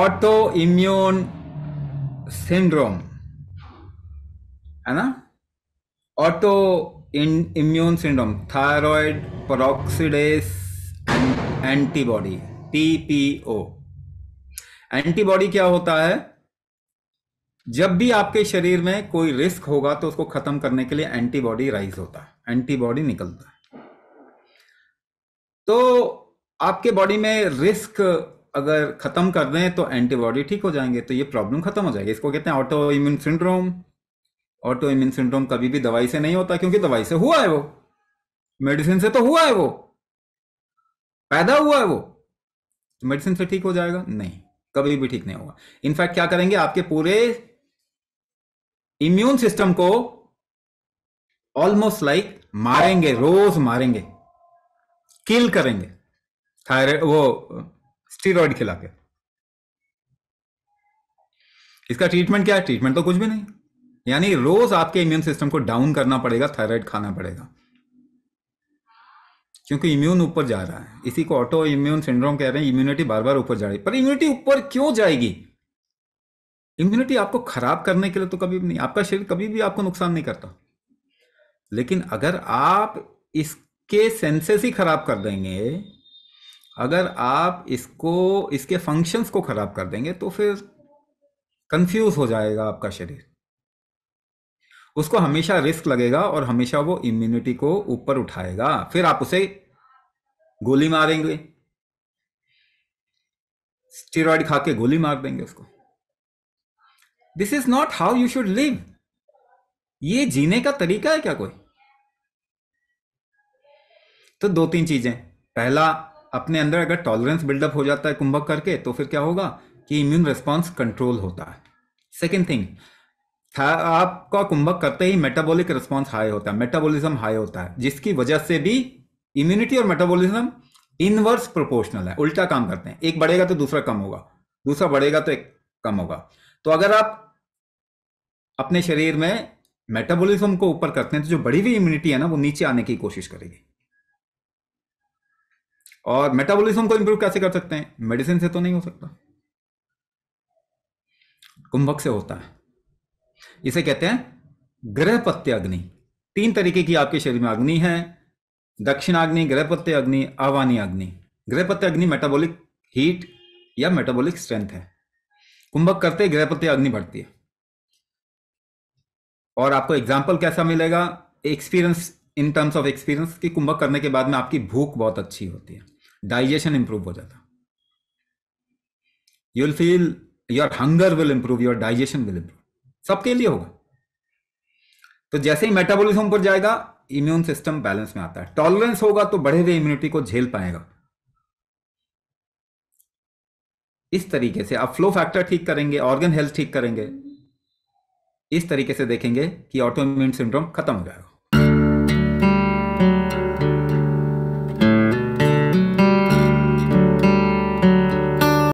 auto immune syndrome है ना auto immune syndrome thyroid peroxidase antibody TPO antibody क्या होता है जब भी आपके शरीर में कोई रिस्क होगा तो उसको खत्म करने के लिए एंटीबॉडी राइज होता है एंटीबॉडी निकलता है तो आपके बॉडी में रिस्क अगर ख़त्म कर दें तो एंटीबॉडी ठीक हो जाएंगे तो ये प्रॉब्लम ख़त्म हो जाएगी इसको कहते हैं auto immune syndrome auto immune syndrome कभी भी दवाई से नहीं होता क्योंकि दवाई से हुआ है वो मेडिसिन से तो हुआ है वो पैदा हुआ है वो तो मेडिसिन से ठीक हो जाएगा नहीं कभी भी ठीक नहीं होगा इनफैक्ट क्या करेंगे आपके पूरे इम्यून सिस्टम को ऑलमोस्ट लाइक like मारेंगे रोज मारेंगे किल करेंगे थायराइड वो स्टीरोड खिला के इसका ट्रीटमेंट क्या है ट्रीटमेंट तो कुछ भी नहीं यानी रोज आपके इम्यून सिस्टम को डाउन करना पड़ेगा थायराइड खाना पड़ेगा क्योंकि इम्यून ऊपर जा रहा है इसी को ऑटो इम्यून सिंड्रोम कह रहे हैं इम्यूनिटी बार बार ऊपर जा रही है पर इम्यूनिटी ऊपर क्यों जाएगी इम्यूनिटी आपको खराब करने के लिए तो कभी भी नहीं आपका शरीर कभी भी आपको नुकसान नहीं करता लेकिन अगर आप इसके सेंसेस ही खराब कर देंगे अगर आप इसको इसके फंक्शंस को खराब कर देंगे तो फिर कंफ्यूज हो जाएगा आपका शरीर उसको हमेशा रिस्क लगेगा और हमेशा वो इम्यूनिटी को ऊपर उठाएगा फिर आप उसे गोली मारेंगे स्टेरॉइड खा के गोली मार देंगे उसको this is not how you should live ये जीने का तरीका है क्या कोई तो दो तीन चीजें पहला अपने अंदर अगर टॉलरेंस बिल्डअप हो जाता है कुंभक करके तो फिर क्या होगा कि इम्यून रिस्पॉन्स कंट्रोल होता है सेकेंड थिंग आपका कुंभक करते ही मेटाबॉलिक रिस्पॉन्स हाई होता है मेटाबॉलिज्म हाई होता है जिसकी वजह से भी इम्यूनिटी और मेटाबॉलिज्म इनवर्स प्रोपोर्शनल है उल्टा काम करते हैं एक बढ़ेगा तो दूसरा कम होगा दूसरा बढ़ेगा तो एक कम होगा तो अगर आप अपने शरीर में मेटाबॉलिज्म को ऊपर करते हैं तो जो बड़ी हुई इम्यूनिटी है ना वो नीचे आने की कोशिश करेगी और मेटाबॉलिज्म को इंप्रूव कैसे कर सकते हैं मेडिसिन से तो नहीं हो सकता कुंभक से होता है इसे कहते हैं ग्रहपत्य अग्नि तीन तरीके की आपके शरीर में अग्नि है दक्षिण अग्नि ग्रहपत्य अग्नि आवानी अग्नि ग्रहपत्य अग्नि मेटाबॉलिक हीट या मेटाबॉलिक स्ट्रेंथ है कुंभक करते ग्रहपत्य अग्नि बढ़ती है और आपको एग्जाम्पल कैसा मिलेगा experience in terms of experience कि कुंभक करने के बाद में आपकी भूख बहुत अच्छी होती है डाइजेशन इंप्रूव हो जाता you will feel your hunger will improve your digestion will improve सबके लिए होगा तो जैसे ही मेटाबॉलिज्म पर जाएगा इम्यून सिस्टम बैलेंस में आता है टॉलरेंस होगा तो बढ़े हुए इम्यूनिटी को झेल पाएगा इस तरीके से आप फ्लो फैक्टर ठीक करेंगे ऑर्गन हेल्थ ठीक करेंगे इस तरीके से देखेंगे कि ऑटो इम्यून सिंड्रोम खत्म हो जाएगा